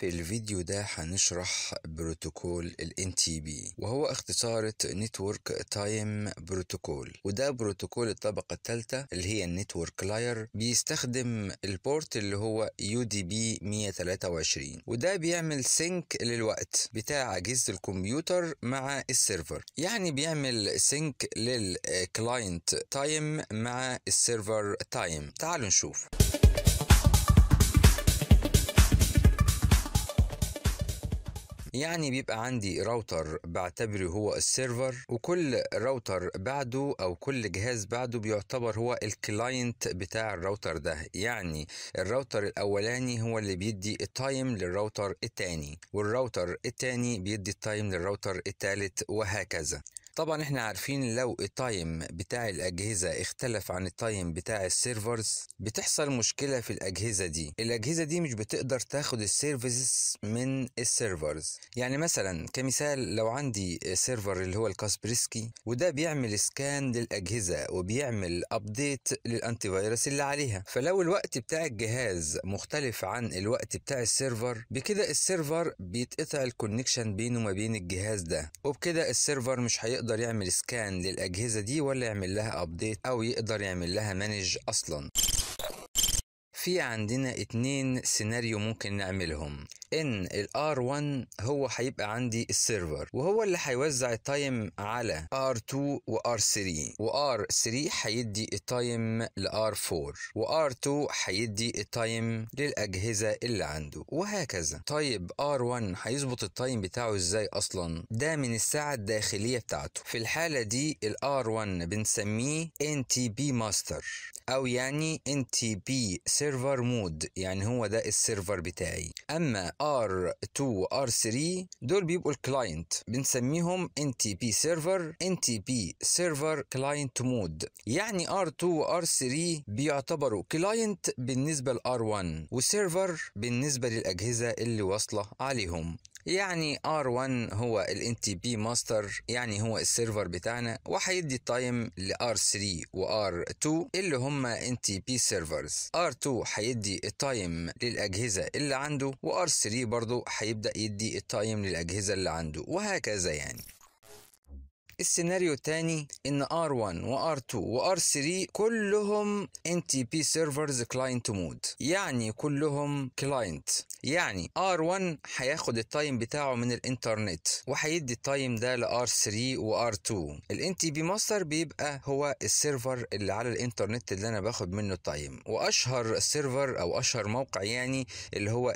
في الفيديو ده هنشرح بروتوكول ال NTP وهو اختصارة نتورك تايم بروتوكول وده بروتوكول الطبقة الثالثة اللي هي Network لاير بيستخدم البورت اللي هو UDP 123 وده بيعمل سينك للوقت بتاع أجهزة الكمبيوتر مع السيرفر يعني بيعمل سينك للكلاينت تايم مع السيرفر تايم تعالوا نشوف يعني بيبقى عندي راوتر بعتبره هو السيرفر وكل راوتر بعده او كل جهاز بعده بيعتبر هو الكلاينت بتاع الراوتر ده يعني الراوتر الاولاني هو اللي بيدي التايم للراوتر التاني والراوتر التاني بيدي التايم للراوتر التالت وهكذا طبعا احنا عارفين لو التايم بتاع الاجهزه اختلف عن التايم بتاع السيرفرز بتحصل مشكله في الاجهزه دي الاجهزه دي مش بتقدر تاخد السيرفيسز من السيرفرز يعني مثلا كمثال لو عندي سيرفر اللي هو الكاسبريسكي وده بيعمل سكان للاجهزه وبيعمل ابديت للانتي فيروس اللي عليها فلو الوقت بتاع الجهاز مختلف عن الوقت بتاع السيرفر بكده السيرفر بيتقطع الكونكشن بينه وما بين الجهاز ده وبكده السيرفر مش هيقدر يقدر يعمل سكان للأجهزة دي ولا يعمل لها أبديت أو يقدر يعمل لها مانج أصلا في عندنا اتنين سيناريو ممكن نعملهم ان ال R1 هو هيبقى عندي السيرفر وهو اللي هيوزع التايم على R2 و R3 و R3 هيدي التايم ل R4 و R2 هيدي التايم للأجهزة اللي عنده وهكذا طيب R1 هيظبط التايم بتاعه ازاي أصلا ده من الساعة الداخلية بتاعته في الحالة دي ال R1 بنسميه NTP ماستر أو يعني NTP Server Mode يعني هو ده السيرفر بتاعي أما R2 R3 دول بيبقوا الكلاينت بنسميهم NTP سيرفر NTP سيرفر كلاينت مود يعني R2 R3 بيعتبروا كلاينت بالنسبة ل R1 وسيرفر بالنسبة للأجهزة اللي واصلة عليهم يعني R1 هو ال NTP ماستر يعني هو السيرفر بتاعنا وهيدي التايم ل R3 و R2 اللي هما NTP سيرفرز R2 هيدي التايم للأجهزة اللي عنده و R3 برضه هيبدأ يدي التايم للأجهزة اللي عنده وهكذا يعني السيناريو الثاني ان ار 1 وار 2 وار 3 كلهم NTP سيرفرز كلاينت مود يعني كلهم كلاينت يعني ار 1 هياخد التايم بتاعه من الانترنت وهيدي التايم ده لار 3 وار 2 2 ال NTP ماستر بيبقى هو السيرفر اللي على الانترنت اللي انا باخد منه التايم واشهر سيرفر او اشهر موقع يعني اللي هو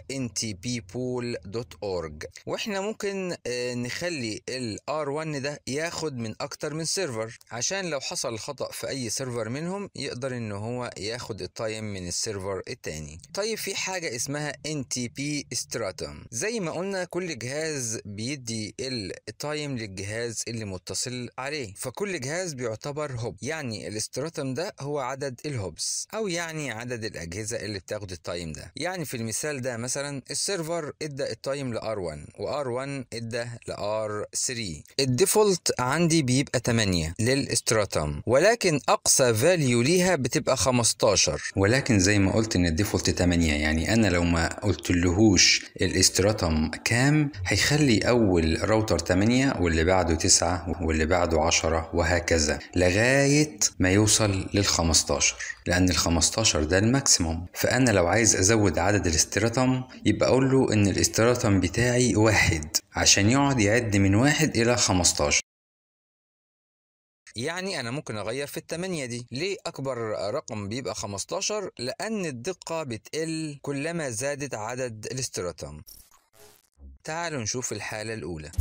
اورج واحنا ممكن آه، نخلي ال 1 ده ياخد داونلود من اكتر من سيرفر عشان لو حصل خطأ في اي سيرفر منهم يقدر ان هو ياخد التايم من السيرفر التاني طيب في حاجة اسمها NTP Stratum زي ما قلنا كل جهاز بيدي التايم للجهاز اللي متصل عليه فكل جهاز بيعتبر هوب يعني الاستراتم ده هو عدد الهوبس او يعني عدد الاجهزة اللي بتاخد التايم ده يعني في المثال ده مثلا السيرفر ادى التايم لار 1 وار 1 ادي لار لR3 الديفولت عن عندي بيبقى 8 للاستراتم ولكن اقصى فاليو ليها بتبقى 15 ولكن زي ما قلت ان الديفولت 8 يعني انا لو ما قلتلهوش الاستراتم كام هيخلي اول راوتر 8 واللي بعده 9 واللي بعده 10 وهكذا لغايه ما يوصل لل 15 لان ال 15 ده الماكسيموم فانا لو عايز ازود عدد الاستراتم يبقى اقول له ان الاستراتم بتاعي واحد عشان يقعد يعد من واحد الى 15 يعني انا ممكن اغير في الثمانية دي ليه اكبر رقم بيبقى 15 لان الدقة بتقل كلما زادت عدد الاستراتم تعالوا نشوف الحالة الاولى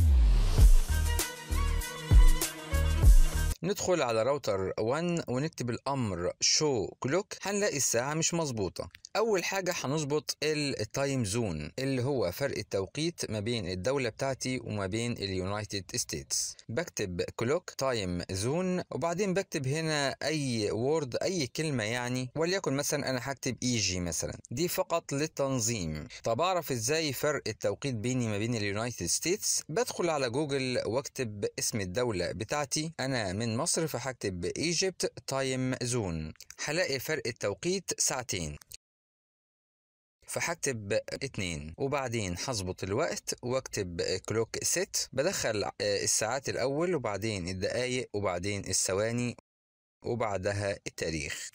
ندخل على راوتر 1 ونكتب الامر شو كلوك هنلاقي الساعة مش مظبوطة اول حاجه هنظبط التايم زون اللي هو فرق التوقيت ما بين الدوله بتاعتي وما بين اليونايتد ستيتس بكتب كلوك تايم زون وبعدين بكتب هنا اي وورد اي كلمه يعني وليكن مثلا انا هكتب اي e جي مثلا دي فقط للتنظيم طب اعرف ازاي فرق التوقيت بيني ما بين اليونايتد ستيتس بدخل على جوجل واكتب اسم الدوله بتاعتي انا من مصر فهكتب ايجيبت تايم زون هلاقي فرق التوقيت ساعتين فحكتب اتنين وبعدين هظبط الوقت واكتب كلوك ست بدخل آه، الساعات الاول وبعدين الدقايق وبعدين الثواني وبعدها التاريخ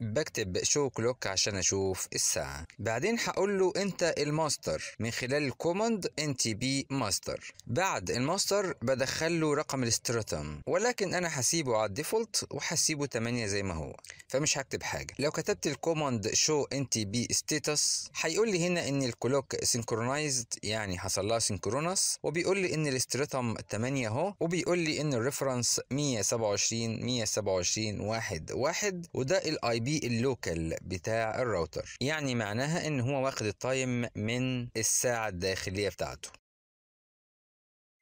بكتب شو كلوك عشان اشوف الساعة بعدين هقول له انت الماستر من خلال الكوماند انت بي ماستر بعد الماستر بدخل له رقم الاستراتم ولكن انا هسيبه على الديفولت وهسيبه 8 زي ما هو فمش هكتب حاجة لو كتبت الكوماند شو انت بي ستيتس هيقول لي هنا ان الكلوك سينكرونايزد يعني حصل لها سينكرونس وبيقول لي ان الاستراتم 8 اهو وبيقول لي ان الريفرنس 127 127 واحد واحد وده الاي اللوكال بتاع الراوتر يعني معناها ان هو واخد التايم من الساعة الداخلية بتاعته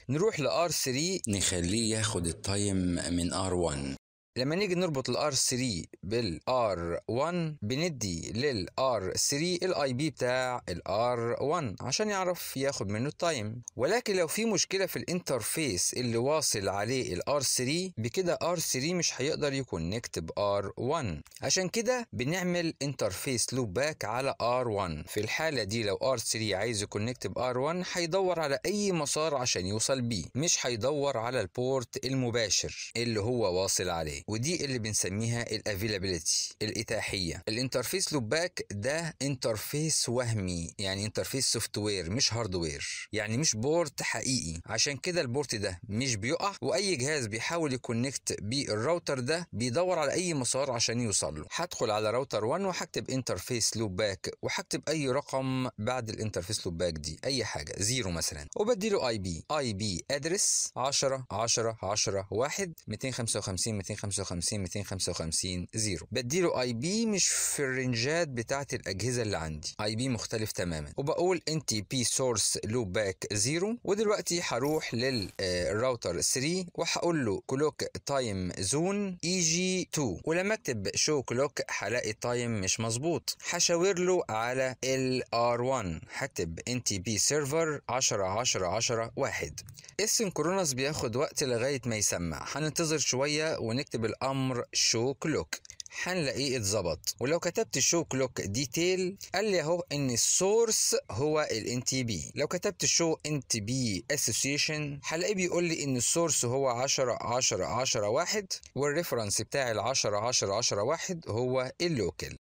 نروح لار 3 نخليه ياخد التايم من ار 1 لما نيجي نربط الار 3 بالار 1 بندي للار 3 الاي بي بتاع الار 1 عشان يعرف ياخد منه التايم ولكن لو في مشكله في الانترفيس اللي واصل عليه الار 3 بكده ار 3 مش هيقدر يكونكت بار 1 عشان كده بنعمل انترفيس لوب باك على ار 1 في الحاله دي لو ار 3 عايز يكونكت بار 1 هيدور على اي مسار عشان يوصل بيه مش هيدور على البورت المباشر اللي هو واصل عليه ودي اللي بنسميها الافيلابيلتي الاتاحيه الانترفيس لوباك ده انترفيس وهمي يعني انترفيس سوفت وير مش هاردوير يعني مش بورت حقيقي عشان كده البورت ده مش بيقع واي جهاز بيحاول يكونكت بالراوتر ده بيدور على اي مسار عشان يوصل له هدخل على راوتر 1 وهكتب انترفيس لوب باك وهكتب اي رقم بعد الانترفيس لوب باك دي اي حاجه زيرو مثلا وبدي له اي بي اي بي ادرس 10 10 10 1 255 255 255 255 0 بديله اي بي مش في الرنجات بتاعت الاجهزه اللي عندي اي بي مختلف تماما وبقول ان تي بي سورس لوب باك 0 ودلوقتي هروح للراوتر آه، 3 وهقول له كلوك تايم زون اي جي 2 ولما اكتب شو كلوك هلاقي تايم مش مظبوط هشاور له على ال ار 1 هكتب ان تي بي سيرفر 10 10 10 1 السنكرونس بياخد وقت لغايه ما يسمع هننتظر شويه ونكتب بالامر شو كلوك هنلاقيه اتظبط ولو كتبت شو كلوك ديتيل قال لي اهو ان السورس هو ال بي لو كتبت شو تي بي اسوسيشن هلاقيه بيقول لي ان السورس هو 10 10 10 1 والريفرنس بتاع ال 10 10 10 1 هو اللوكل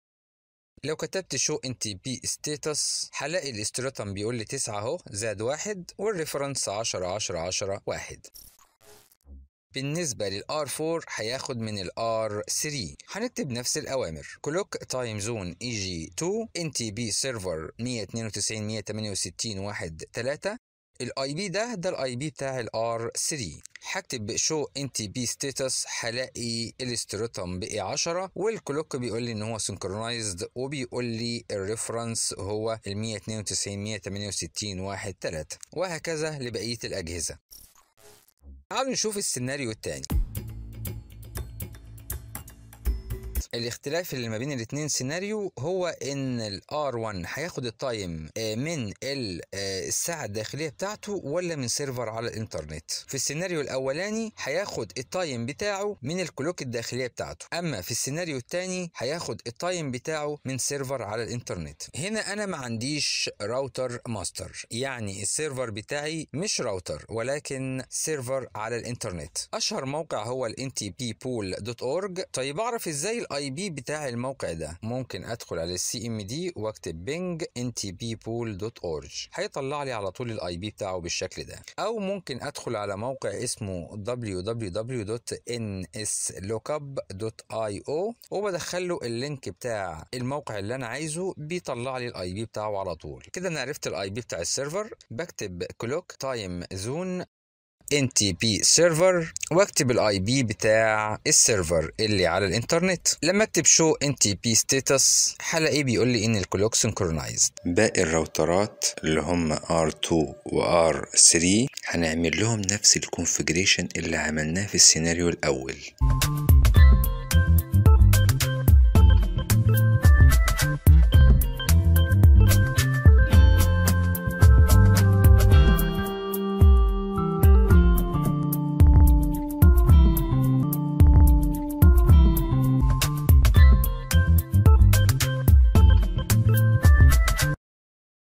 لو كتبت شو تي بي ستاتس هلاقي الاستراتم بيقول لي 9 اهو زاد 1 والريفرنس 10 10 10 1 بالنسبة للار 4 هياخد من الار 3 هنكتب نفس الأوامر كلوك تايم زون اي جي 2 ان تي بي سيرفر 192 168 1 3 الاي بي ده ده الاي بي بتاع الار 3 هكتب شو ان تي بي ستاتس هلاقي الاستروتم بقي 10 والكلوك بيقول لي ان هو سنكرونايزد وبيقول لي الريفرنس هو ال 192 168 1 3 وهكذا لبقيه الاجهزه تعالوا نشوف السيناريو الثاني الاختلاف اللي ما بين الاثنين سيناريو هو ان الار 1 هياخد التايم آه، من آه، الساعه الداخليه بتاعته ولا من سيرفر على الانترنت في السيناريو الاولاني هياخد التايم بتاعه من الكلوك الداخليه بتاعته اما في السيناريو الثاني هياخد التايم بتاعه من سيرفر على الانترنت هنا انا ما عنديش راوتر ماستر يعني السيرفر بتاعي مش راوتر ولكن سيرفر على الانترنت اشهر موقع هو ال ntppool.org طيب اعرف ازاي الاي الاي بي بتاع الموقع ده ممكن ادخل على السي ام دي واكتب بينج ان تي بي بول دوت اورج هيطلع لي على طول الاي بي بتاعه بالشكل ده او ممكن ادخل على موقع اسمه www.nslookup.io وبدخل له اللينك بتاع الموقع اللي انا عايزه بيطلع لي الاي بي بتاعه على طول كده انا عرفت الاي بي بتاع السيرفر بكتب كلوك تايم زون NTP سيرفر واكتب الاي بي بتاع السيرفر اللي على الانترنت لما اكتب شو NTP status هلاقيه بيقول لي ان الكلوك سنكرونايزد باقي الراوترات اللي هم R2 و R3 هنعمل لهم نفس الكونفجريشن اللي عملناه في السيناريو الاول